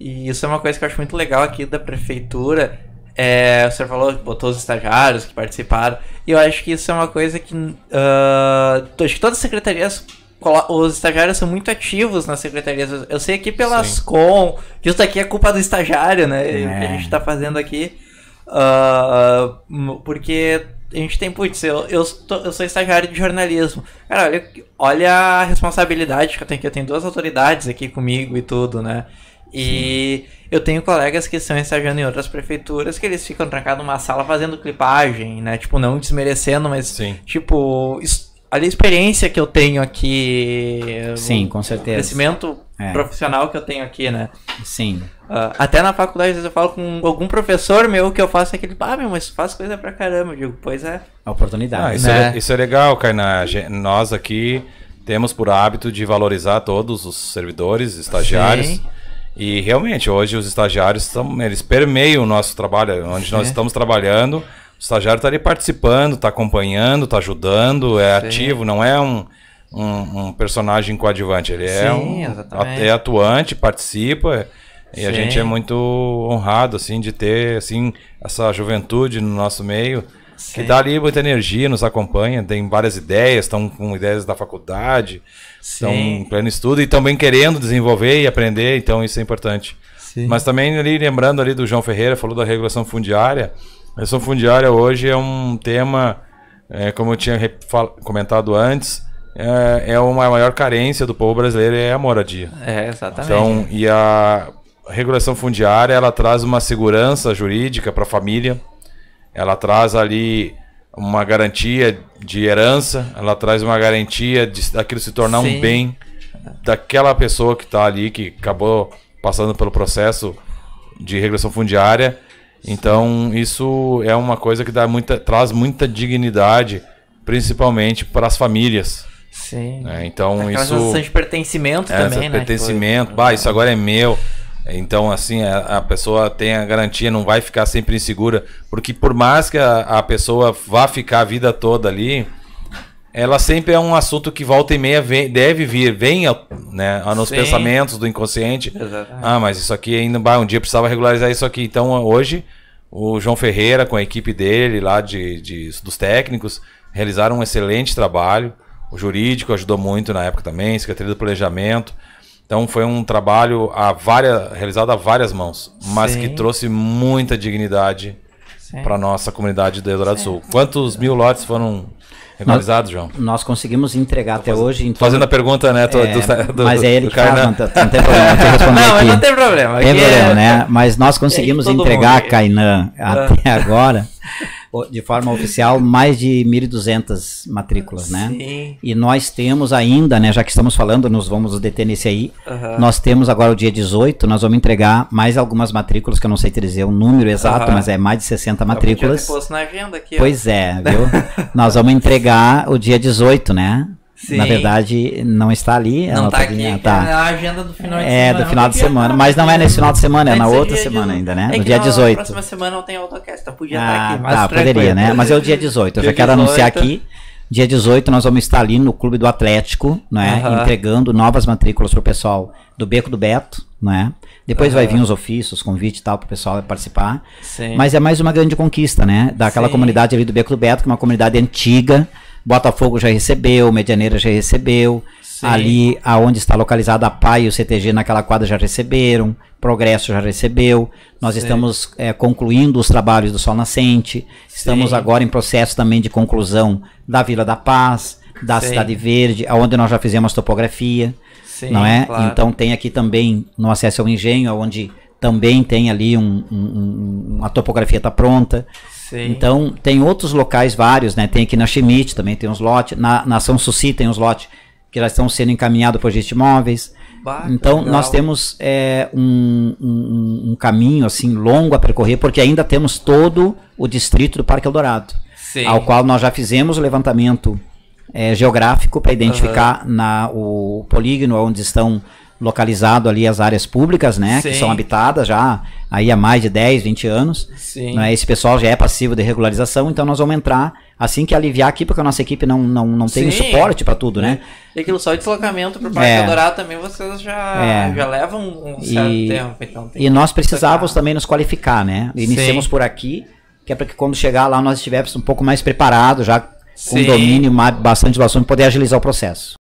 E isso é uma coisa que eu acho muito legal aqui da prefeitura. É, o senhor falou que botou os estagiários que participaram. E eu acho que isso é uma coisa que. Uh, acho que todas as secretarias. Os estagiários são muito ativos nas secretarias. Eu sei aqui pelas Sim. com. Isso aqui é culpa do estagiário, né? É. O que a gente está fazendo aqui. Uh, porque a gente tem, putz, eu, eu, tô, eu sou estagiário de jornalismo. Cara, olha, olha a responsabilidade que eu tenho aqui. Eu tenho duas autoridades aqui comigo e tudo, né? E Sim. eu tenho colegas que são estagiando em outras prefeituras que eles ficam trancados numa sala fazendo clipagem, né? Tipo, não desmerecendo, mas Sim. tipo, a experiência que eu tenho aqui. Sim, com certeza. O crescimento é. profissional que eu tenho aqui, né? Sim. Uh, até na faculdade, às vezes eu falo com algum professor meu que eu faço aquele, ah, meu, mas faz coisa pra caramba. Eu digo, pois é. A é oportunidade. Ah, isso, é né? é, isso é legal, Kainá. Nós aqui temos por hábito de valorizar todos os servidores, estagiários. Sim. E realmente, hoje os estagiários estão, eles permeiam o nosso trabalho, onde nós é. estamos trabalhando. O estagiário está ali participando, está acompanhando, está ajudando, é Sim. ativo, não é um, um, um personagem coadjuvante. Ele é Sim, é, um, é atuante, participa. E Sim. a gente é muito honrado, assim, de ter, assim, essa juventude no nosso meio. Sim. que dá ali muita energia, nos acompanha, tem várias ideias, estão com ideias da faculdade, estão em pleno estudo e também querendo desenvolver e aprender, então isso é importante. Sim. Mas também ali, lembrando ali do João Ferreira, falou da regulação fundiária. A regulação fundiária hoje é um tema, é, como eu tinha comentado antes, é, é uma maior carência do povo brasileiro é a moradia. É, exatamente. Então, e a regulação fundiária, ela traz uma segurança jurídica para a família, ela traz ali uma garantia de herança, ela traz uma garantia de, daquilo se tornar Sim. um bem daquela pessoa que está ali, que acabou passando pelo processo de regressão fundiária. Então, isso é uma coisa que dá muita, traz muita dignidade, principalmente para as famílias. Sim. Né? Então, Aquela isso. de pertencimento é, também, né? Pertencimento, tipo, bah, isso é. agora é meu. Então, assim, a, a, pessoa tem a garantia, não vai ficar sempre insegura, porque por mais que a, a, pessoa vá ficar a vida toda ali, ela sempre é um assunto que volta e meia vem, deve vir, vem né, nos Sim. pensamentos do inconsciente. Exatamente. Ah, mas isso aqui ainda vai, um dia precisava regularizar isso aqui. Então, hoje, o João Ferreira, com a equipe dele lá, de, de dos técnicos, realizaram um excelente trabalho. O jurídico ajudou muito na época também, Secretaria do Planejamento. Então foi um trabalho a várias, realizado a várias mãos, mas Sim. que trouxe muita dignidade para nossa comunidade do Eldorado Sul. Quantos mil lotes foram regularizados, João? Nós conseguimos entregar Tô até fazendo, hoje. Então, fazendo a pergunta, né? Tô, é, do, do, mas é ele que fala, não, não, tem problema. não, aqui. não tem problema. Tem problema, é, né? Mas nós conseguimos é, entregar, a Kainan é. até ah. agora. de forma oficial mais de 1.200 matrículas, né? Sim. E nós temos ainda, né, já que estamos falando, nos vamos deter nesse aí, uhum. nós temos agora o dia 18, nós vamos entregar mais algumas matrículas, que eu não sei te dizer o número exato, uhum. mas é mais de 60 matrículas. Eu posto na venda aqui. Pois ó. é, viu? nós vamos entregar o dia 18, né? Sim. Na verdade, não está ali. Não está tá aqui. É tá. É a agenda do final de é, semana. É, do final de semana. Mas não é nesse final de semana, é na outra semana ainda, né? É no dia não, 18. Na próxima semana não tem AutoCast, tá? Podia ah, estar aqui. Mas tá, poderia, né? Mas é o dia 18. Eu dia já quero 18. anunciar aqui. Dia 18 nós vamos estar ali no Clube do Atlético, né? Uhum. Entregando novas matrículas pro pessoal do Beco do Beto, né? Depois uhum. vai vir os ofícios, convite e tal pro pessoal participar. Sim. Mas é mais uma grande conquista, né? Daquela Sim. comunidade ali do Beco do Beto, que é uma comunidade antiga, Botafogo já recebeu, Medianeira já recebeu. Sim. Ali aonde está localizada a PAI e o CTG naquela quadra já receberam. Progresso já recebeu. Nós Sim. estamos é, concluindo os trabalhos do Sol Nascente. Estamos Sim. agora em processo também de conclusão da Vila da Paz, da Cidade Verde, aonde nós já fizemos topografia. Sim, não é? Claro. Então tem aqui também no acesso ao engenho, onde também tem ali um, um, um a topografia está pronta. Sim. Então, tem outros locais vários, né? Tem aqui na Schmidt também tem uns lotes, na, na São Suci tem uns lotes que já estão sendo encaminhados por gente imóveis. então, legal. nós temos é, um, um, um, caminho assim longo a percorrer, porque ainda temos todo o distrito do Parque Eldorado, Sim. ao qual nós já fizemos o levantamento é, geográfico para identificar uhum. na, o polígono onde estão localizado ali as áreas públicas, né? Sim. Que são habitadas já aí há mais de 10, 20 anos. Sim. Né, esse pessoal já é passivo de regularização, então nós vamos entrar assim que aliviar aqui, porque a nossa equipe não, não, não tem o suporte para tudo, né? E aquilo só de deslocamento para o Parque é. Dourado também vocês já, é. já levam um certo e, tempo. Então e nós precisávamos também nos qualificar, né? Iniciamos Sim. por aqui, que é para que quando chegar lá nós estivéssemos um pouco mais preparados, já com Sim. domínio, bastante do assunto, poder agilizar o processo.